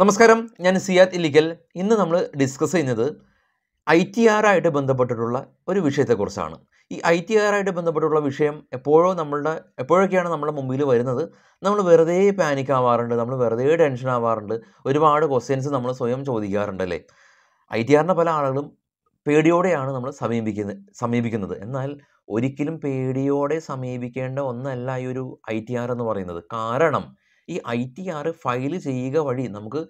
നമസ്കാരം ഞാൻ സിയാദ് ഇല്ലിക്കൽ ഇന്ന് നമ്മൾ ഡിസ്കസ് ചെയ്യുന്നത് ഐ ടി ആറായിട്ട് ബന്ധപ്പെട്ടിട്ടുള്ള ഒരു വിഷയത്തെക്കുറിച്ചാണ് ഈ ഐ ടി ആറായിട്ട് ബന്ധപ്പെട്ടുള്ള വിഷയം എപ്പോഴോ നമ്മളുടെ എപ്പോഴൊക്കെയാണ് നമ്മുടെ മുമ്പിൽ വരുന്നത് നമ്മൾ വെറുതെ പാനിക് ആവാറുണ്ട് നമ്മൾ വെറുതെ ടെൻഷൻ ആവാറുണ്ട് ഒരുപാട് ക്വസ്റ്റ്യൻസ് നമ്മൾ സ്വയം ചോദിക്കാറുണ്ട് അല്ലേ ഐ ടി ആറിൻ്റെ പല ആളുകളും പേടിയോടെയാണ് നമ്മൾ സമീപിക്കുന്നത് സമീപിക്കുന്നത് എന്നാൽ ഒരിക്കലും പേടിയോടെ സമീപിക്കേണ്ട ഒന്നല്ല ഈ ഒരു ഐ ടി ആർ എന്ന് പറയുന്നത് കാരണം ഈ ഐ ടി ആറ് ഫയൽ ചെയ്യുക വഴി നമുക്ക്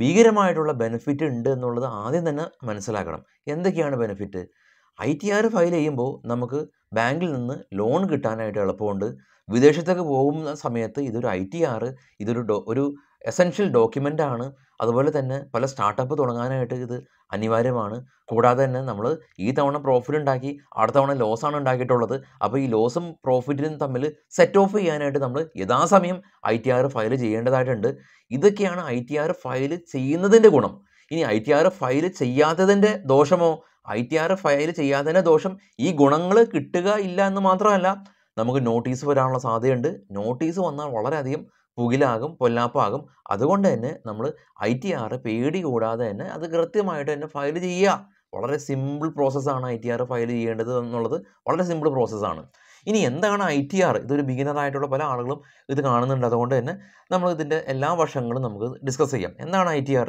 ഭീകരമായിട്ടുള്ള ബെനിഫിറ്റ് ഉണ്ട് എന്നുള്ളത് ആദ്യം തന്നെ മനസ്സിലാക്കണം എന്തൊക്കെയാണ് benefit I T R file ചെയ്യുമ്പോൾ നമുക്ക് ബാങ്കിൽ നിന്ന് ലോൺ കിട്ടാനായിട്ട് എളുപ്പമുണ്ട് വിദേശത്തേക്ക് പോകുന്ന സമയത്ത് ഇതൊരു ഐ ടി ആറ് ഇതൊരു ഡോ ഒരു എസെൻഷ്യൽ ഡോക്യുമെൻ്റ് ആണ് അതുപോലെ തന്നെ പല സ്റ്റാർട്ടപ്പ് തുടങ്ങാനായിട്ട് ഇത് അനിവാര്യമാണ് കൂടാതെ തന്നെ നമ്മൾ ഈ തവണ പ്രോഫിറ്റ് ഉണ്ടാക്കി അടുത്ത തവണ ലോസാണ് ഉണ്ടാക്കിയിട്ടുള്ളത് അപ്പോൾ ഈ ലോസും പ്രോഫിറ്റിനും തമ്മിൽ സെറ്റ് ഓഫ് ചെയ്യാനായിട്ട് നമ്മൾ യഥാസമയം ഐ ടി ആർ ഫയൽ ചെയ്യേണ്ടതായിട്ടുണ്ട് ഇതൊക്കെയാണ് ഐ ടി ആർ ഫയൽ ചെയ്യുന്നതിൻ്റെ ഗുണം ഇനി ഐ ടി ആർ ഫയൽ ചെയ്യാത്തതിൻ്റെ ദോഷമോ ഐ ടി ആർ ഫയൽ ചെയ്യാത്തതിൻ്റെ ദോഷം ഈ ഗുണങ്ങൾ കിട്ടുക ഇല്ല എന്ന് മാത്രമല്ല നമുക്ക് നോട്ടീസ് വരാനുള്ള സാധ്യതയുണ്ട് നോട്ടീസ് വന്നാൽ വളരെയധികം പുകിലാകും പൊല്ലാപ്പാകും അതുകൊണ്ട് തന്നെ നമ്മൾ ഐ ടി ആർ പേടി കൂടാതെ തന്നെ അത് കൃത്യമായിട്ട് തന്നെ ഫയൽ ചെയ്യുക വളരെ സിമ്പിൾ പ്രോസസ്സാണ് ഐ ടി ആർ ഫയൽ ചെയ്യേണ്ടത് എന്നുള്ളത് വളരെ സിമ്പിൾ പ്രോസസ്സാണ് ഇനി എന്താണ് ഐ ടി ആർ ഇതൊരു ബിഗിനറായിട്ടുള്ള പല ആളുകളും ഇത് കാണുന്നുണ്ട് അതുകൊണ്ട് തന്നെ നമ്മൾ ഇതിൻ്റെ എല്ലാ വശങ്ങളും നമുക്ക് ഡിസ്കസ് ചെയ്യാം എന്താണ് I T R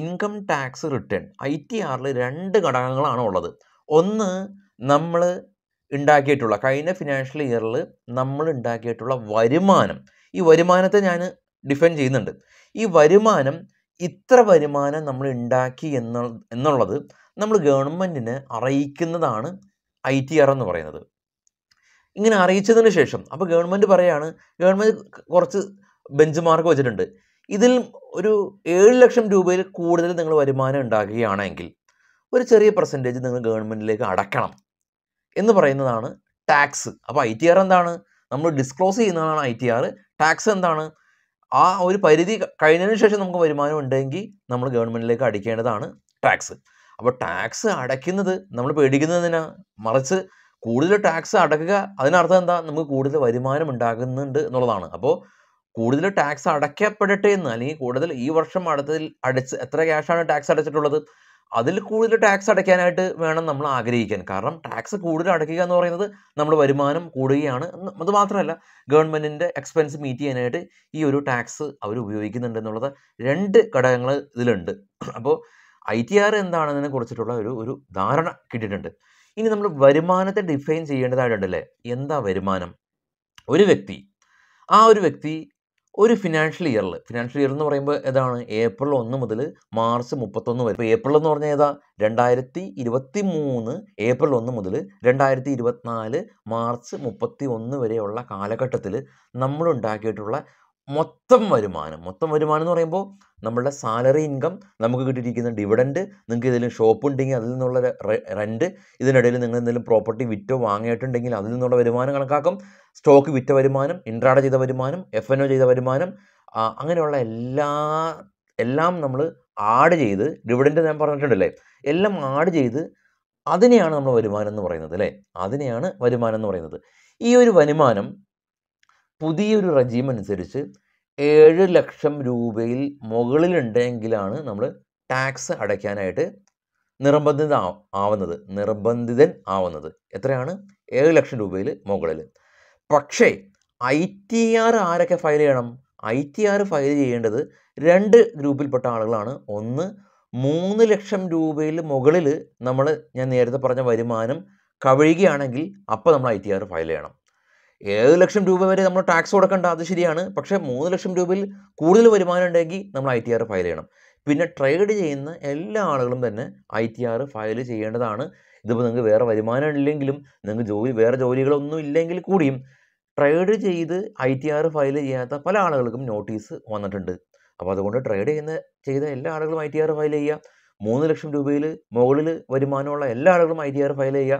income tax return I T ആറിൽ രണ്ട് ഘടകങ്ങളാണ് ഉള്ളത് ഒന്ന് നമ്മൾ ഉണ്ടാക്കിയിട്ടുള്ള കഴിഞ്ഞ ഫിനാൻഷ്യൽ ഇയറിൽ നമ്മൾ ഉണ്ടാക്കിയിട്ടുള്ള വരുമാനം ഈ വരുമാനത്തെ ഞാൻ ഡിഫൈൻ ചെയ്യുന്നുണ്ട് ഈ വരുമാനം ഇത്ര വരുമാനം നമ്മൾ ഉണ്ടാക്കി എന്ന എന്നുള്ളത് നമ്മൾ ഗവൺമെൻറ്റിന് അറിയിക്കുന്നതാണ് ഐ ടി ആർ എന്ന് പറയുന്നത് ഇങ്ങനെ അറിയിച്ചതിന് ശേഷം അപ്പോൾ ഗവൺമെൻറ് പറയുകയാണ് ഗവൺമെൻറ് കുറച്ച് ബെഞ്ച് മാർക്ക് വെച്ചിട്ടുണ്ട് ഇതിൽ ഒരു ഏഴ് ലക്ഷം രൂപയിൽ കൂടുതൽ നിങ്ങൾ വരുമാനം ഉണ്ടാക്കുകയാണെങ്കിൽ ഒരു ചെറിയ പെർസെൻറ്റേജ് നിങ്ങൾ ഗവൺമെൻറ്റിലേക്ക് അടക്കണം എന്ന് പറയുന്നതാണ് ടാക്സ് അപ്പോൾ ഐ ടി ആർ എന്താണ് നമ്മൾ ഡിസ്ക്ലോസ് ചെയ്യുന്നതാണ് ഐ ടി ആർ ടാക്സ് എന്താണ് ആ ഒരു പരിധി കഴിഞ്ഞതിന് ശേഷം നമുക്ക് വരുമാനം ഉണ്ടെങ്കിൽ നമ്മൾ ഗവൺമെൻറ്റിലേക്ക് അടിക്കേണ്ടതാണ് ടാക്സ് അപ്പോൾ ടാക്സ് അടയ്ക്കുന്നത് നമ്മൾ പേടിക്കുന്നതിനാ മറിച്ച് കൂടുതൽ ടാക്സ് അടക്കുക അതിനർത്ഥം എന്താ നമുക്ക് കൂടുതൽ വരുമാനം ഉണ്ടാകുന്നുണ്ട് എന്നുള്ളതാണ് അപ്പോൾ കൂടുതൽ ടാക്സ് അടയ്ക്കപ്പെടട്ടെ എന്ന് അല്ലെങ്കിൽ കൂടുതൽ ഈ വർഷം അടുത്തതിൽ അടച്ച് എത്ര ക്യാഷാണ് ടാക്സ് അടച്ചിട്ടുള്ളത് അതിൽ കൂടുതൽ ടാക്സ് അടയ്ക്കാനായിട്ട് വേണം നമ്മൾ ആഗ്രഹിക്കാൻ കാരണം ടാക്സ് കൂടുതൽ അടയ്ക്കുക എന്ന് പറയുന്നത് നമ്മുടെ വരുമാനം കൂടുകയാണ് അത് മാത്രമല്ല ഗവൺമെൻറ്റിൻ്റെ എക്സ്പെൻസ് മീറ്റ് ചെയ്യാനായിട്ട് ഈ ഒരു ടാക്സ് അവർ ഉപയോഗിക്കുന്നുണ്ട് എന്നുള്ളത് രണ്ട് ഘടകങ്ങൾ ഇതിലുണ്ട് അപ്പോൾ ഐ ടി ആർ എന്താണെന്നതിനെ കുറിച്ചിട്ടുള്ള ഒരു ഒരു ധാരണ കിട്ടിയിട്ടുണ്ട് ഇനി നമ്മൾ വരുമാനത്തെ ഡിഫൈൻ ചെയ്യേണ്ടതായിട്ടുണ്ടല്ലേ എന്താ വരുമാനം ഒരു വ്യക്തി ആ ഒരു വ്യക്തി ഒരു ഫിനാൻഷ്യൽ ഇയറിൽ ഫിനാൻഷ്യൽ ഇയർ എന്ന് പറയുമ്പോൾ ഏതാണ് ഏപ്രിൽ ഒന്ന് മുതൽ മാർച്ച് മുപ്പത്തൊന്ന് വരെ ഇപ്പോൾ ഏപ്രിൽ എന്ന് പറഞ്ഞാൽ ഏതാ രണ്ടായിരത്തി ഇരുപത്തി മൂന്ന് ഏപ്രിൽ ഒന്ന് മുതൽ രണ്ടായിരത്തി ഇരുപത്തിനാല് മാർച്ച് മുപ്പത്തി ഒന്ന് വരെയുള്ള കാലഘട്ടത്തിൽ നമ്മളുണ്ടാക്കിയിട്ടുള്ള മൊത്തം വരുമാനം മൊത്തം വരുമാനം എന്ന് പറയുമ്പോൾ നമ്മളുടെ സാലറി ഇൻകം നമുക്ക് കിട്ടിയിരിക്കുന്ന ഡിവിഡൻഡ് നിങ്ങൾക്ക് ഇതിൽ ഷോപ്പ് ഉണ്ടെങ്കിൽ അതിൽ നിന്നുള്ള റെൻറ്റ് ഇതിനിടയിൽ നിങ്ങൾ എന്തെങ്കിലും പ്രോപ്പർട്ടി വിറ്റോ വാങ്ങിയിട്ടുണ്ടെങ്കിൽ അതിൽ നിന്നുള്ള വരുമാനം കണക്കാക്കും സ്റ്റോക്ക് വിറ്റ വരുമാനം ഇൻട്രാഡ് ചെയ്ത വരുമാനം എഫ് എൻ ഒ ചെയ്ത വരുമാനം അങ്ങനെയുള്ള എല്ലാ എല്ലാം നമ്മൾ ആഡ് ചെയ്ത് ഡിവിഡൻറ്റ് ഞാൻ പറഞ്ഞിട്ടുണ്ടല്ലേ എല്ലാം ആഡ് ചെയ്ത് അതിനെയാണ് നമ്മൾ വരുമാനം എന്ന് പറയുന്നത് അല്ലേ അതിനെയാണ് വരുമാനം എന്ന് പറയുന്നത് ഈ ഒരു വരുമാനം പുതിയൊരു റജീം അനുസരിച്ച് ഏഴ് ലക്ഷം രൂപയിൽ മുകളിലുണ്ടെങ്കിലാണ് നമ്മൾ ടാക്സ് അടയ്ക്കാനായിട്ട് നിർബന്ധിത ആവുന്നത് നിർബന്ധിതൻ ആവുന്നത് എത്രയാണ് ഏഴ് ലക്ഷം രൂപയിൽ മുകളിൽ പക്ഷേ ഐ ടി ആർ ആരൊക്കെ ഫയൽ ചെയ്യണം ഐ ടി ആർ ഫയൽ ചെയ്യേണ്ടത് രണ്ട് ഗ്രൂപ്പിൽപ്പെട്ട ആളുകളാണ് ഒന്ന് മൂന്ന് ലക്ഷം രൂപയിൽ മുകളിൽ നമ്മൾ ഞാൻ നേരത്തെ പറഞ്ഞ വരുമാനം കവിഴുകയാണെങ്കിൽ അപ്പോൾ നമ്മൾ ഐ ടി ആർ ഫയൽ ചെയ്യണം ഏഴ് ലക്ഷം രൂപ വരെ നമ്മൾ ടാക്സ് കൊടുക്കേണ്ട അത് ശരിയാണ് പക്ഷേ മൂന്ന് ലക്ഷം രൂപയിൽ കൂടുതൽ വരുമാനം ഉണ്ടെങ്കിൽ നമ്മൾ ഐ ടി ആർ ഫയൽ ചെയ്യണം പിന്നെ ട്രേഡ് ചെയ്യുന്ന എല്ലാ ആളുകളും തന്നെ ഐ ടി ആർ ഫയൽ ചെയ്യേണ്ടതാണ് ഇതിപ്പോൾ നിങ്ങൾക്ക് വേറെ വരുമാനം ഇല്ലെങ്കിലും നിങ്ങൾക്ക് ജോലി വേറെ ജോലികളൊന്നും ഇല്ലെങ്കിൽ കൂടിയും ട്രേഡ് ചെയ്ത് ഐ ടി ആർ ഫയൽ ചെയ്യാത്ത പല ആളുകൾക്കും നോട്ടീസ് വന്നിട്ടുണ്ട് അപ്പോൾ അതുകൊണ്ട് ട്രേഡ് ചെയ്യുന്ന ചെയ്ത എല്ലാ ആളുകളും ഐ ടി ആർ ഫയൽ ചെയ്യുക മൂന്ന് ലക്ഷം രൂപയിൽ മുകളിൽ വരുമാനമുള്ള എല്ലാ ആളുകളും ഐ ടി ആർ ഫയൽ ചെയ്യുക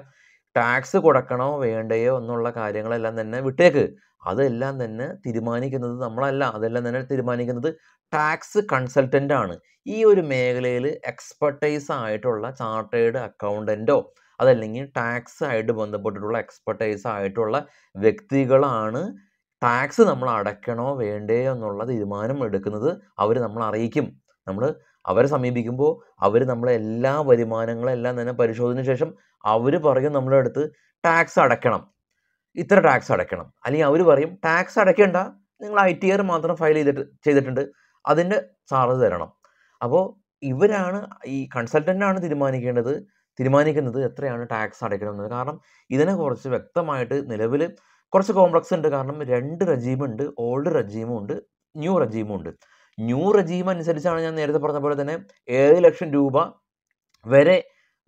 ടാക്സ് കൊടുക്കണോ വേണ്ടയോ എന്നുള്ള കാര്യങ്ങളെല്ലാം തന്നെ വിട്ടേക്ക് അതെല്ലാം തന്നെ തീരുമാനിക്കുന്നത് നമ്മളല്ല അതെല്ലാം തന്നെ തീരുമാനിക്കുന്നത് ടാക്സ് കൺസൾട്ടൻ്റ് ആണ് ഈ ഒരു മേഖലയിൽ എക്സ്പെർട്ടൈസ് ആയിട്ടുള്ള ചാർട്ടേഡ് അക്കൗണ്ടൻറ്റോ അതല്ലെങ്കിൽ ടാക്സ് ആയിട്ട് ബന്ധപ്പെട്ടിട്ടുള്ള എക്സ്പെർട്ടൈസ് ആയിട്ടുള്ള വ്യക്തികളാണ് ടാക്സ് നമ്മൾ അടയ്ക്കണോ വേണ്ടേ എന്നുള്ള തീരുമാനം എടുക്കുന്നത് അവർ നമ്മൾ അറിയിക്കും നമ്മൾ അവരെ സമീപിക്കുമ്പോൾ അവർ നമ്മളെ എല്ലാ വരുമാനങ്ങളെല്ലാം തന്നെ പരിശോധന ശേഷം അവർ പറയും നമ്മുടെ അടുത്ത് ടാക്സ് അടയ്ക്കണം ഇത്ര ടാക്സ് അടയ്ക്കണം അല്ലെങ്കിൽ അവർ പറയും ടാക്സ് അടയ്ക്കേണ്ട നിങ്ങൾ ഐ ടി ആർ മാത്രം ഫയൽ ചെയ്തിട്ട് ചെയ്തിട്ടുണ്ട് അതിൻ്റെ ചാർജ് തരണം അപ്പോൾ ഇവരാണ് ഈ കൺസൾട്ടൻ്റാണ് തീരുമാനിക്കേണ്ടത് തീരുമാനിക്കുന്നത് എത്രയാണ് ടാക്സ് അടയ്ക്കണമെന്നത് കാരണം ഇതിനെക്കുറിച്ച് വ്യക്തമായിട്ട് നിലവിൽ കുറച്ച് കോംപ്ലക്സ് ഉണ്ട് കാരണം രണ്ട് റജീമുണ്ട് ഓൾഡ് റജീമുണ്ട് ന്യൂ റജീമുണ്ട് ന്യൂ റജീം അനുസരിച്ചാണ് ഞാൻ നേരത്തെ പറഞ്ഞ പോലെ തന്നെ ഏഴ് ലക്ഷം രൂപ വരെ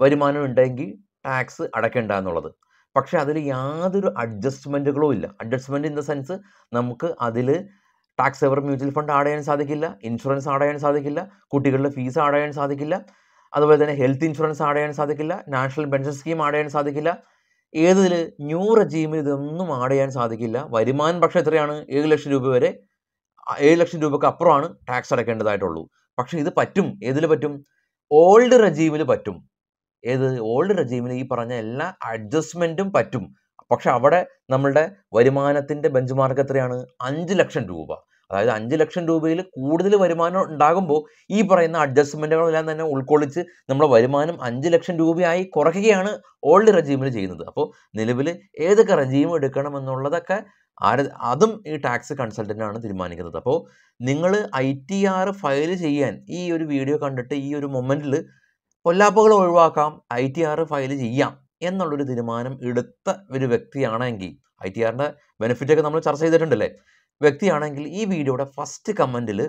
വരുമാനം ഉണ്ടെങ്കിൽ ടാക്സ് അടയ്ക്കേണ്ട എന്നുള്ളത് പക്ഷേ അതിൽ യാതൊരു അഡ്ജസ്റ്റ്മെൻറ്റുകളും ഇല്ല അഡ്ജസ്റ്റ്മെൻറ്റ് ഇൻ ദ സെൻസ് നമുക്ക് അതിൽ tax ever mutual fund add ചെയ്യാൻ സാധിക്കില്ല ഇൻഷുറൻസ് ആഡ് ചെയ്യാൻ സാധിക്കില്ല കുട്ടികളുടെ ഫീസ് ആഡ് ചെയ്യാൻ സാധിക്കില്ല അതുപോലെ തന്നെ ഹെൽത്ത് ഇൻഷുറൻസ് ആഡ് ചെയ്യാൻ സാധിക്കില്ല നാഷണൽ പെൻഷൻ സ്കീം ആഡ് ചെയ്യാൻ സാധിക്കില്ല ഏതിൽ ന്യൂ റജീമിൽ ഇതൊന്നും ആഡ് ചെയ്യാൻ സാധിക്കില്ല വരുമാനം പക്ഷേ എത്രയാണ് ഏഴ് ലക്ഷം രൂപ വരെ ഏഴ് ലക്ഷം രൂപയ്ക്ക് അപ്പുറമാണ് ടാക്സ് അടയ്ക്കേണ്ടതായിട്ടുള്ളൂ പക്ഷേ ഇത് പറ്റും ഏതിൽ പറ്റും ഓൾഡ് റജീമിൽ പറ്റും ഏത് ഓൾഡ് റജീമിൽ ഈ പറഞ്ഞ എല്ലാ അഡ്ജസ്റ്റ്മെൻറ്റും പറ്റും പക്ഷെ അവിടെ നമ്മളുടെ വരുമാനത്തിൻ്റെ ബെഞ്ച് മാർക്ക് എത്രയാണ് അഞ്ച് ലക്ഷം രൂപ അതായത് അഞ്ച് ലക്ഷം രൂപയിൽ കൂടുതൽ വരുമാനം ഉണ്ടാകുമ്പോൾ ഈ പറയുന്ന അഡ്ജസ്റ്റ്മെൻറ്റുകളെല്ലാം തന്നെ ഉൾക്കൊള്ളിച്ച് നമ്മുടെ വരുമാനം അഞ്ച് ലക്ഷം രൂപയായി കുറയ്ക്കുകയാണ് ഓൾഡ് റജീമിൽ ചെയ്യുന്നത് അപ്പോൾ നിലവിൽ ഏതൊക്കെ എടുക്കണം എടുക്കണമെന്നുള്ളതൊക്കെ ആര് അതും ഈ ടാക്സ് കൺസൾട്ടൻ്റാണ് തീരുമാനിക്കുന്നത് അപ്പോൾ നിങ്ങൾ ഐ ടി ആർ ഫയൽ ചെയ്യാൻ ഈ ഒരു വീഡിയോ കണ്ടിട്ട് ഈ ഒരു മൊമെൻറ്റിൽ കൊല്ലാപ്പുകൾ ഒഴിവാക്കാം ഐ ടി ആർ ഫയൽ ചെയ്യാം എന്നുള്ളൊരു തീരുമാനം എടുത്ത ഒരു വ്യക്തിയാണെങ്കിൽ ഐ ടി ആറിൻ്റെ ബെനിഫിറ്റൊക്കെ നമ്മൾ ചർച്ച ചെയ്തിട്ടുണ്ടല്ലേ വ്യക്തിയാണെങ്കിൽ ഈ വീഡിയോയുടെ ഫസ്റ്റ് കമൻറ്റിൽ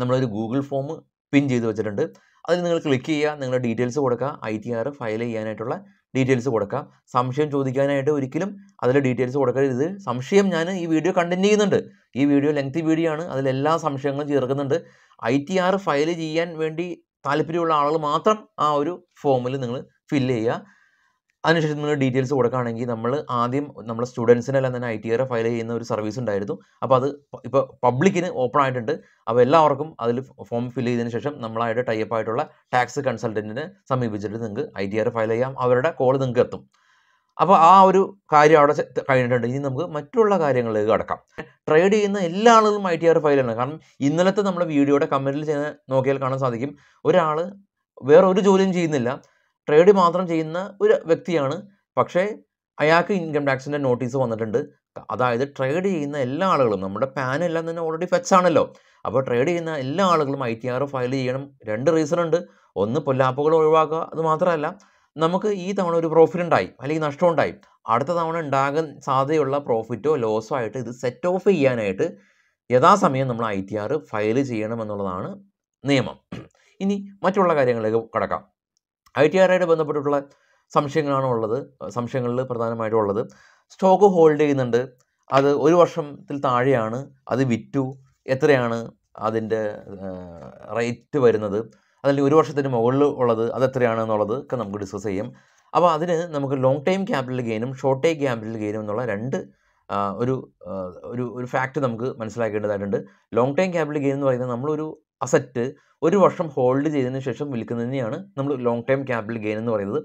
നമ്മളൊരു ഗൂഗിൾ ഫോം പിൻ ചെയ്ത് വെച്ചിട്ടുണ്ട് അതിൽ നിങ്ങൾ ക്ലിക്ക് ചെയ്യുക നിങ്ങളുടെ ഡീറ്റെയിൽസ് കൊടുക്കുക ഐ ടി ആർ ഫയൽ ചെയ്യാനായിട്ടുള്ള ഡീറ്റെയിൽസ് കൊടുക്കുക സംശയം ചോദിക്കാനായിട്ട് ഒരിക്കലും അതിൽ ഡീറ്റെയിൽസ് കൊടുക്കരുത് സംശയം ഞാൻ ഈ വീഡിയോ കണ്ടന്റ് ചെയ്യുന്നുണ്ട് ഈ വീഡിയോ ലെങ്തി വീഡിയോ ആണ് അതിലെല്ലാ സംശയങ്ങളും ചേർക്കുന്നുണ്ട് ഐ ടി ആർ ഫയൽ ചെയ്യാൻ വേണ്ടി താല്പര്യമുള്ള ആളുകൾ മാത്രം ആ ഒരു ഫോമിൽ നിങ്ങൾ ഫില്ല് ചെയ്യുക അതിനുശേഷം നിങ്ങൾ ഡീറ്റെയിൽസ് കൊടുക്കുകയാണെങ്കിൽ നമ്മൾ ആദ്യം നമ്മൾ സ്റ്റുഡൻസിനെല്ലാം തന്നെ ഐ ടി ആർ ഫയൽ ചെയ്യുന്ന ഒരു സർവീസ് ഉണ്ടായിരുന്നു അപ്പോൾ അത് ഇപ്പോൾ പബ്ലിക്കിന് ഓപ്പൺ ആയിട്ടുണ്ട് അപ്പോൾ എല്ലാവർക്കും അതിൽ ഫോം ഫിൽ ചെയ്തതിന് ശേഷം നമ്മളായിട്ട് ടൈപ്പ് ആയിട്ടുള്ള ടാക്സ് കൺസൾട്ടൻറ്റിനെ സമീപിച്ചിട്ട് നിങ്ങൾക്ക് ഐ ടി ആർ ഫയൽ ചെയ്യാം അവരുടെ കോൾ നിങ്ങൾക്ക് എത്തും അപ്പോൾ ആ ഒരു കാര്യം അവിടെ കഴിഞ്ഞിട്ടുണ്ട് ഇനി നമുക്ക് മറ്റുള്ള കാര്യങ്ങളിലേക്ക് കടക്കാം ട്രേഡ് ചെയ്യുന്ന എല്ലാ ആളുകളും ഐ ടി ആർ ഫയലാണ് കാരണം ഇന്നലത്തെ നമ്മുടെ വീഡിയോയുടെ കമൻറ്റിൽ നോക്കിയാൽ കാണാൻ സാധിക്കും ഒരാൾ വേറെ ഒരു ജോലിയും ചെയ്യുന്നില്ല ട്രേഡ് മാത്രം ചെയ്യുന്ന ഒരു വ്യക്തിയാണ് പക്ഷേ അയാൾക്ക് ഇൻകം ടാക്സിൻ്റെ നോട്ടീസ് വന്നിട്ടുണ്ട് അതായത് ട്രേഡ് ചെയ്യുന്ന എല്ലാ ആളുകളും നമ്മുടെ പാൻ എല്ലാം തന്നെ ഓൾറെഡി ആണല്ലോ അപ്പോൾ ട്രേഡ് ചെയ്യുന്ന എല്ലാ ആളുകളും ഐ ടി ആർ ഫയൽ ചെയ്യണം രണ്ട് റീസൺ ഉണ്ട് ഒന്ന് പൊല്ലാപ്പുകൾ ഒഴിവാക്കുക അത് മാത്രമല്ല നമുക്ക് ഈ തവണ ഒരു പ്രോഫിറ്റ് ഉണ്ടായി അല്ലെങ്കിൽ നഷ്ടം ഉണ്ടായി അടുത്ത തവണ ഉണ്ടാകാൻ സാധ്യതയുള്ള പ്രോഫിറ്റോ ലോസോ ആയിട്ട് ഇത് സെറ്റ് ഓഫ് ചെയ്യാനായിട്ട് യഥാസമയം നമ്മൾ ഐ ടി ആർ ഫയൽ ചെയ്യണം എന്നുള്ളതാണ് നിയമം ഇനി മറ്റുള്ള കാര്യങ്ങളിലേക്ക് കടക്കാം ഐ ടി ആറായിട്ട് ബന്ധപ്പെട്ടിട്ടുള്ള സംശയങ്ങളാണ് ഉള്ളത് സംശയങ്ങളിൽ പ്രധാനമായിട്ടും ഉള്ളത് സ്റ്റോക്ക് ഹോൾഡ് ചെയ്യുന്നുണ്ട് അത് ഒരു വർഷത്തിൽ താഴെയാണ് അത് വിറ്റു എത്രയാണ് അതിൻ്റെ റേറ്റ് വരുന്നത് അതല്ലെങ്കിൽ ഒരു വർഷത്തിന് മുകളിൽ ഉള്ളത് അത് എത്രയാണ് എന്നുള്ളത് ഒക്കെ നമുക്ക് ഡിസ്കസ് ചെയ്യും അപ്പോൾ അതിന് നമുക്ക് ലോങ് ടൈം ക്യാപിറ്റൽ ഗെയിനും ഷോർട്ട് ടൈം ക്യാപിറ്റൽ ഗെയിനും എന്നുള്ള രണ്ട് ഒരു ഒരു ഒരു ഫാക്റ്റ് നമുക്ക് മനസ്സിലാക്കേണ്ടതായിട്ടുണ്ട് ലോങ് ടൈം ക്യാപിറ്റൽ ഗെയിൻ എന്ന് പറയുന്നത് നമ്മളൊരു അസറ്റ് ഒരു വർഷം ഹോൾഡ് ചെയ്തതിന് ശേഷം വിൽക്കുന്നതിനെയാണ് നമ്മൾ ലോങ് ടൈം ക്യാപിറ്റൽ ഗെയിൻ എന്ന് പറയുന്നത്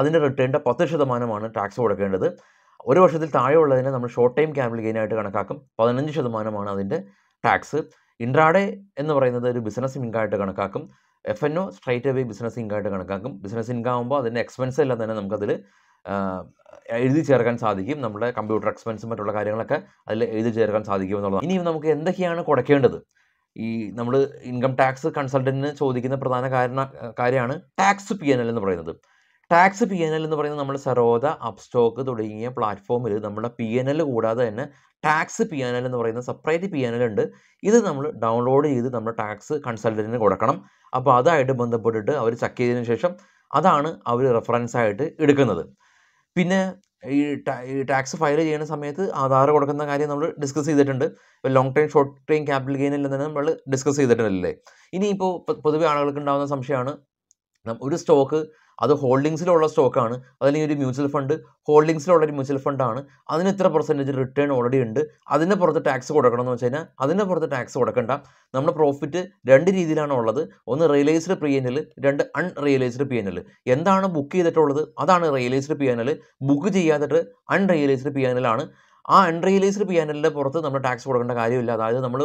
അതിൻ്റെ റിട്ടേണിൻ്റെ പത്ത് ശതമാനമാണ് ടാക്സ് കൊടുക്കേണ്ടത് ഒരു വർഷത്തിൽ താഴെയുള്ളതിനെ നമ്മൾ ഷോർട്ട് ടൈം ക്യാപിറ്റൽ ഗെയിൻ ആയിട്ട് കണക്കാക്കും പതിനഞ്ച് ശതമാനമാണ് അതിൻ്റെ ടാക്സ് ഇൻട്രാഡേ എന്ന് പറയുന്നത് ഒരു ബിസിനസ് ഇൻകം ആയിട്ട് കണക്കാക്കും F and O straight away business income ആയിട്ട് കണക്കാക്കും ബിസിനസ് ഇൻകം ആകുമ്പോൾ അതിൻ്റെ എക്സ്പെൻസ് എല്ലാം തന്നെ നമുക്കതിൽ എഴുതി ചേർക്കാൻ സാധിക്കും നമ്മുടെ കമ്പ്യൂട്ടർ എക്സ്പെൻസും മറ്റുള്ള കാര്യങ്ങളൊക്കെ അതിൽ എഴുതി ചേർക്കാൻ സാധിക്കും എന്നുള്ളതാണ് ഇനിയും നമുക്ക് എന്തൊക്കെയാണ് കുറയ്ക്കേണ്ടത് ഈ നമ്മൾ ഇൻകം ടാക്സ് കൺസൾട്ടൻറ്റിന് ചോദിക്കുന്ന പ്രധാന കാരണ കാര്യമാണ് ടാക്സ് പി എൻ എൽ എന്ന് പറയുന്നത് ടാക്സ് പി എൻ എൽ എന്ന് പറയുന്നത് നമ്മൾ സരോദ അപ്സ്റ്റോക്ക് തുടങ്ങിയ പ്ലാറ്റ്ഫോമിൽ നമ്മുടെ പി എൻ എൽ കൂടാതെ തന്നെ ടാക്സ് പി എൻ എൽ എന്ന് പറയുന്ന സെപ്പറേറ്റ് പി എൻ എൽ ഉണ്ട് ഇത് നമ്മൾ ഡൗൺലോഡ് ചെയ്ത് നമ്മൾ ടാക്സ് കൺസൾട്ടൻറ്റിന് കൊടുക്കണം അപ്പോൾ അതായിട്ട് ബന്ധപ്പെട്ടിട്ട് അവർ ചെക്ക് ചെയ്തതിന് ശേഷം അതാണ് അവർ റെഫറൻസ് ആയിട്ട് എടുക്കുന്നത് പിന്നെ ഈ ടാക്സ് ഫയൽ ചെയ്യുന്ന സമയത്ത് ആധാർ കൊടുക്കുന്ന കാര്യം നമ്മൾ ഡിസ്കസ് ചെയ്തിട്ടുണ്ട് long time short time capital ഗെയിനിൽ നിന്ന് നമ്മൾ ഡിസ്കസ് ചെയ്തിട്ടില്ലേ ഇനിയിപ്പോൾ പൊതുവെ ആളുകൾക്ക് ഉണ്ടാകുന്ന സംശയമാണ് ഒരു സ്റ്റോക്ക് അത് ഹോൾഡിങ്സിലുള്ള സ്റ്റോക്കാണ് അതല്ലെങ്കിൽ ഒരു മ്യൂച്വൽ ഫണ്ട് ഹോൾഡിങ്സിലുള്ള ഒരു മ്യൂച്വൽ ഫണ്ടാണ് അതിന് ഇത്ര പെർസെൻറ്റേജ് റിട്ടേൺ ഓൾറെഡി ഉണ്ട് അതിൻ്റെ പുറത്ത് ടാക്സ് കൊടുക്കണം എന്ന് വെച്ച് കഴിഞ്ഞാൽ അതിൻ്റെ പുറത്ത് ടാക്സ് കൊടുക്കണ്ട നമ്മൾ പ്രോഫിറ്റ് രണ്ട് രീതിയിലാണ് ഉള്ളത് ഒന്ന് റിയലൈസ്ഡ് പി എൻ എൽ രണ്ട് അൺറിയലൈസ്ഡ് പി എൻ എൽ എന്താണ് ബുക്ക് ചെയ്തിട്ടുള്ളത് അതാണ് realised P and L book ചെയ്യാതിട്ട് അൺറിയലൈസ്ഡ് പി എൻ എൽ ആണ് ആ അൺറിയലൈസ്ഡ് പി എൻ എല്ലിൻ്റെ പുറത്ത് നമ്മൾ ടാക്സ് കൊടുക്കേണ്ട കാര്യമില്ല അതായത് നമ്മൾ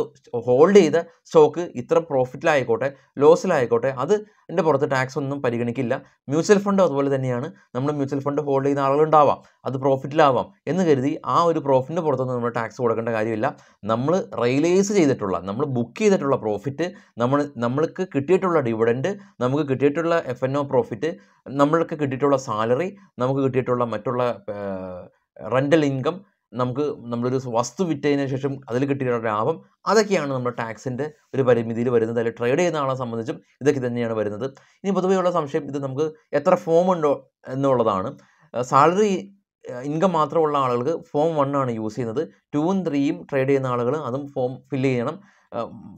ഹോൾഡ് ചെയ്ത സ്റ്റോക്ക് ഇത്ര പ്രോഫിറ്റിലായിക്കോട്ടെ ലോസിലായിക്കോട്ടെ അത് എൻ്റെ പുറത്ത് ടാക്സ് ഒന്നും പരിഗണിക്കില്ല മ്യൂച്വൽ ഫണ്ട് അതുപോലെ തന്നെയാണ് നമ്മൾ മ്യൂച്വൽ ഫണ്ട് ഹോൾഡ് ചെയ്യുന്ന ആളുകളുണ്ടാവാം അത് പ്രോഫിറ്റിലാവാം എന്ന് കരുതി ആ ഒരു പ്രോഫിറ്റിൻ്റെ പുറത്തൊന്നും നമ്മൾ ടാക്സ് കൊടുക്കേണ്ട കാര്യമില്ല നമ്മൾ റിയലൈസ് ചെയ്തിട്ടുള്ള നമ്മൾ ബുക്ക് ചെയ്തിട്ടുള്ള പ്രോഫിറ്റ് നമ്മൾ നമ്മൾക്ക് കിട്ടിയിട്ടുള്ള ഡിവിഡൻറ്റ് നമുക്ക് കിട്ടിയിട്ടുള്ള എഫ് എൻ ഒ പ്രോഫിറ്റ് നമ്മൾക്ക് കിട്ടിയിട്ടുള്ള സാലറി നമുക്ക് കിട്ടിയിട്ടുള്ള മറ്റുള്ള റെൻ്റൽ ഇൻകം നമുക്ക് നമ്മളൊരു വസ്തു വിറ്റതിന് ശേഷം അതിൽ കിട്ടിയ ലാഭം അതൊക്കെയാണ് നമ്മുടെ ടാക്സിൻ്റെ ഒരു പരിമിതിയിൽ വരുന്നത് അല്ലെങ്കിൽ ട്രേഡ് ചെയ്യുന്ന ആളെ സംബന്ധിച്ചും ഇതൊക്കെ തന്നെയാണ് വരുന്നത് ഇനി പൊതുവെയുള്ള സംശയം ഇത് നമുക്ക് എത്ര ഫോം ഉണ്ടോ എന്നുള്ളതാണ് സാലറി ഇൻകം മാത്രമുള്ള ആളുകൾക്ക് ഫോം വൺ ആണ് യൂസ് ചെയ്യുന്നത് ടൂവും ത്രീയും ട്രേഡ് ചെയ്യുന്ന ആളുകൾ അതും ഫോം ഫില്ല് ചെയ്യണം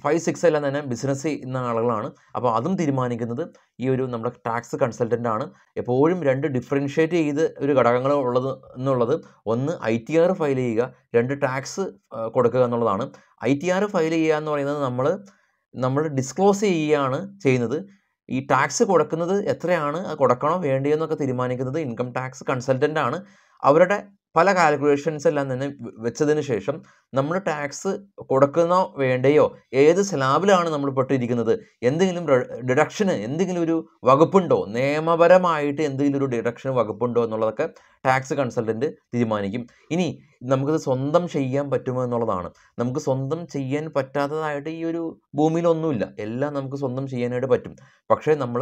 ഫൈവ് സിക്സ് എല്ലാം തന്നെ ബിസിനസ് ചെയ്യുന്ന ആളുകളാണ് അപ്പോൾ അതും തീരുമാനിക്കുന്നത് ഈ ഒരു നമ്മുടെ ടാക്സ് കൺസൾട്ടൻ്റ് ആണ് എപ്പോഴും രണ്ട് ഡിഫറൻഷ്യേറ്റ് ചെയ്ത് ഒരു ഘടകങ്ങൾ ഉള്ളത് എന്നുള്ളത് ഒന്ന് ഐ ടി ആർ ഫയൽ ചെയ്യുക രണ്ട് ടാക്സ് കൊടുക്കുക എന്നുള്ളതാണ് ഐ ടി ആർ ഫയൽ ചെയ്യുക എന്ന് പറയുന്നത് നമ്മൾ നമ്മൾ ഡിസ്ക്ലോസ് ചെയ്യുകയാണ് ചെയ്യുന്നത് ഈ ടാക്സ് കൊടുക്കുന്നത് എത്രയാണ് കൊടുക്കണോ വേണ്ടിയെന്നൊക്കെ തീരുമാനിക്കുന്നത് ഇൻകം ടാക്സ് കൺസൾട്ടൻ്റ് ആണ് അവരുടെ പല കാൽക്കുലേഷൻസ് എല്ലാം തന്നെ വെച്ചതിന് ശേഷം നമ്മൾ ടാക്സ് കൊടുക്കുന്നോ വേണ്ടയോ ഏത് സ്ലാബിലാണ് നമ്മൾ പെട്ടിരിക്കുന്നത് എന്തെങ്കിലും ഡിഡക്ഷന് എന്തെങ്കിലും ഒരു വകുപ്പുണ്ടോ നിയമപരമായിട്ട് എന്തെങ്കിലും ഒരു ഡിഡക്ഷൻ വകുപ്പുണ്ടോ എന്നുള്ളതൊക്കെ ടാക്സ് കൺസൾട്ടൻറ്റ് തീരുമാനിക്കും ഇനി നമുക്കത് സ്വന്തം ചെയ്യാൻ പറ്റുമോ എന്നുള്ളതാണ് നമുക്ക് സ്വന്തം ചെയ്യാൻ പറ്റാത്തതായിട്ട് ഈ ഒരു ഭൂമിയിലൊന്നുമില്ല എല്ലാം നമുക്ക് സ്വന്തം ചെയ്യാനായിട്ട് പറ്റും പക്ഷേ നമ്മൾ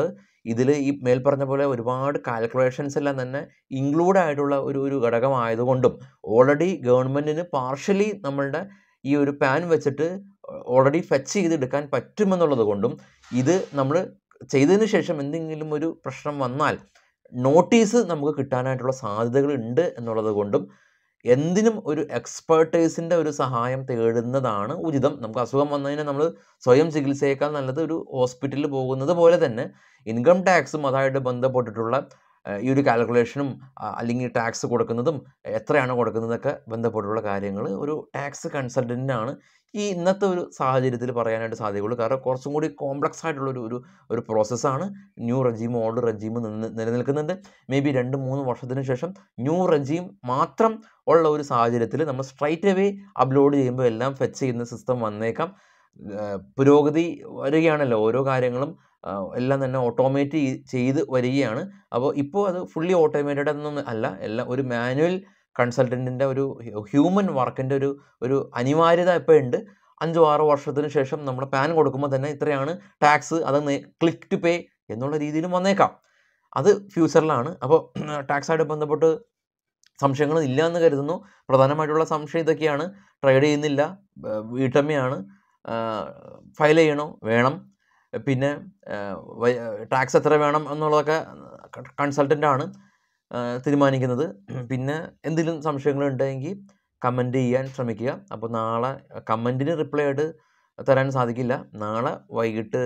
ഇതിൽ ഈ മേൽ പറഞ്ഞ പോലെ ഒരുപാട് കാൽക്കുലേഷൻസ് എല്ലാം തന്നെ ഇൻക്ലൂഡ് ആയിട്ടുള്ള ഒരു ഒരു ഘടകമായതുകൊണ്ടും ഓൾറെഡി ഗവൺമെൻറ്റിന് പാർഷ്യലി നമ്മളുടെ ഈ ഒരു പാൻ വെച്ചിട്ട് ഓൾറെഡി ഫെച്ച് ചെയ്തെടുക്കാൻ പറ്റുമെന്നുള്ളത് കൊണ്ടും ഇത് നമ്മൾ ചെയ്തതിന് ശേഷം എന്തെങ്കിലും ഒരു പ്രശ്നം വന്നാൽ നോട്ടീസ് നമുക്ക് കിട്ടാനായിട്ടുള്ള സാധ്യതകൾ ഉണ്ട് എന്നുള്ളത് കൊണ്ടും എന്തിനും ഒരു എക്സ്പേർട്ടേഴ്സിൻ്റെ ഒരു സഹായം തേടുന്നതാണ് ഉചിതം നമുക്ക് അസുഖം വന്നതിന് നമ്മൾ സ്വയം ചികിത്സയേക്കാൾ നല്ലത് ഒരു ഹോസ്പിറ്റലിൽ പോകുന്നത് പോലെ തന്നെ ഇൻകം ടാക്സും അതായിട്ട് ബന്ധപ്പെട്ടിട്ടുള്ള ഈ ഒരു കാൽക്കുലേഷനും അല്ലെങ്കിൽ ടാക്സ് കൊടുക്കുന്നതും എത്രയാണ് കൊടുക്കുന്നതൊക്കെ ബന്ധപ്പെട്ടുള്ള കാര്യങ്ങൾ ഒരു ടാക്സ് കൺസൾട്ടൻറ്റിനാണ് ഈ ഇന്നത്തെ ഒരു സാഹചര്യത്തിൽ പറയാനായിട്ട് സാധ്യതയുള്ളൂ കാരണം കുറച്ചും കൂടി കോംപ്ലക്സ് ആയിട്ടുള്ള ഒരു ഒരു പ്രോസസ്സാണ് ന്യൂ റജീം ഓൾഡ് റജീം നിലനിൽക്കുന്നുണ്ട് മേ ബി രണ്ട് മൂന്ന് വർഷത്തിന് ശേഷം ന്യൂ റജീം മാത്രം ഉള്ള ഒരു സാഹചര്യത്തിൽ നമ്മൾ സ്ട്രൈറ്റ് അവേ അപ്ലോഡ് ചെയ്യുമ്പോൾ എല്ലാം ഫെച്ച് ചെയ്യുന്ന സിസ്റ്റം വന്നേക്കാം പുരോഗതി വരികയാണല്ലോ ഓരോ കാര്യങ്ങളും എല്ലാം തന്നെ ഓട്ടോമേറ്റ് ചെയ്ത് വരികയാണ് അപ്പോൾ ഇപ്പോൾ അത് ഫുള്ളി ഓട്ടോമേറ്റഡ് എന്നൊന്നും അല്ല എല്ലാം ഒരു മാനുവൽ കൺസൾട്ടൻറ്റിൻ്റെ ഒരു ഹ്യൂമൻ വർക്കിൻ്റെ ഒരു ഒരു അനിവാര്യത ഇപ്പോൾ ഉണ്ട് അഞ്ചോ ആറോ വർഷത്തിന് ശേഷം നമ്മൾ പാൻ കൊടുക്കുമ്പോൾ തന്നെ ഇത്രയാണ് ടാക്സ് അത് ക്ലിക്ക് ടു പേ എന്നുള്ള രീതിയിലും വന്നേക്കാം അത് ഫ്യൂച്ചറിലാണ് അപ്പോൾ ടാക്സായിട്ട് ബന്ധപ്പെട്ട് സംശയങ്ങൾ ഇല്ല എന്ന് കരുതുന്നു പ്രധാനമായിട്ടുള്ള സംശയം ഇതൊക്കെയാണ് ട്രേഡ് ചെയ്യുന്നില്ല വീട്ടമ്മയാണ് ഫയൽ ചെയ്യണോ വേണം പിന്നെ ടാക്സ് എത്ര വേണം എന്നുള്ളതൊക്കെ കൺസൾട്ടൻ്റ് ആണ് തീരുമാനിക്കുന്നത് പിന്നെ എന്തെങ്കിലും സംശയങ്ങളുണ്ടെങ്കിൽ കമൻറ്റ് ചെയ്യാൻ ശ്രമിക്കുക അപ്പോൾ നാളെ കമൻറ്റിന് റിപ്ലൈ ആയിട്ട് തരാൻ സാധിക്കില്ല നാളെ വൈകിട്ട്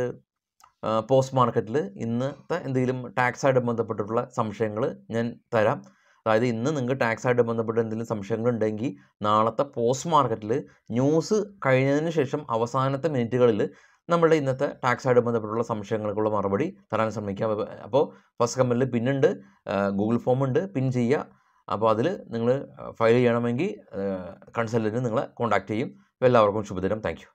പോസ്റ്റ് മാർക്കറ്റിൽ ഇന്നത്തെ എന്തെങ്കിലും ടാക്സായിട്ട് ബന്ധപ്പെട്ടിട്ടുള്ള സംശയങ്ങൾ ഞാൻ തരാം അതായത് ഇന്ന് നിങ്ങൾക്ക് ടാക്സായിട്ട് ബന്ധപ്പെട്ട എന്തെങ്കിലും സംശയങ്ങൾ ഉണ്ടെങ്കിൽ നാളത്തെ പോസ്റ്റ് മാർക്കറ്റിൽ ന്യൂസ് കഴിഞ്ഞതിന് ശേഷം അവസാനത്തെ മിനിറ്റുകളിൽ നമ്മളുടെ ഇന്നത്തെ ടാക്സായിട്ട് ബന്ധപ്പെട്ടുള്ള സംശയങ്ങൾക്കുള്ള മറുപടി തരാൻ ശ്രമിക്കാം അപ്പോൾ ഫസ്റ്റ് കമ്പനിൽ പിന്നുണ്ട് ഗൂഗിൾ ഫോം ഉണ്ട് പിൻ ചെയ്യുക അപ്പോൾ അതിൽ നിങ്ങൾ ഫയൽ ചെയ്യണമെങ്കിൽ കൺസൾട്ടൻറ്റ് നിങ്ങളെ കോൺടാക്റ്റ് ചെയ്യും എല്ലാവർക്കും ശുഭദിനം താങ്ക്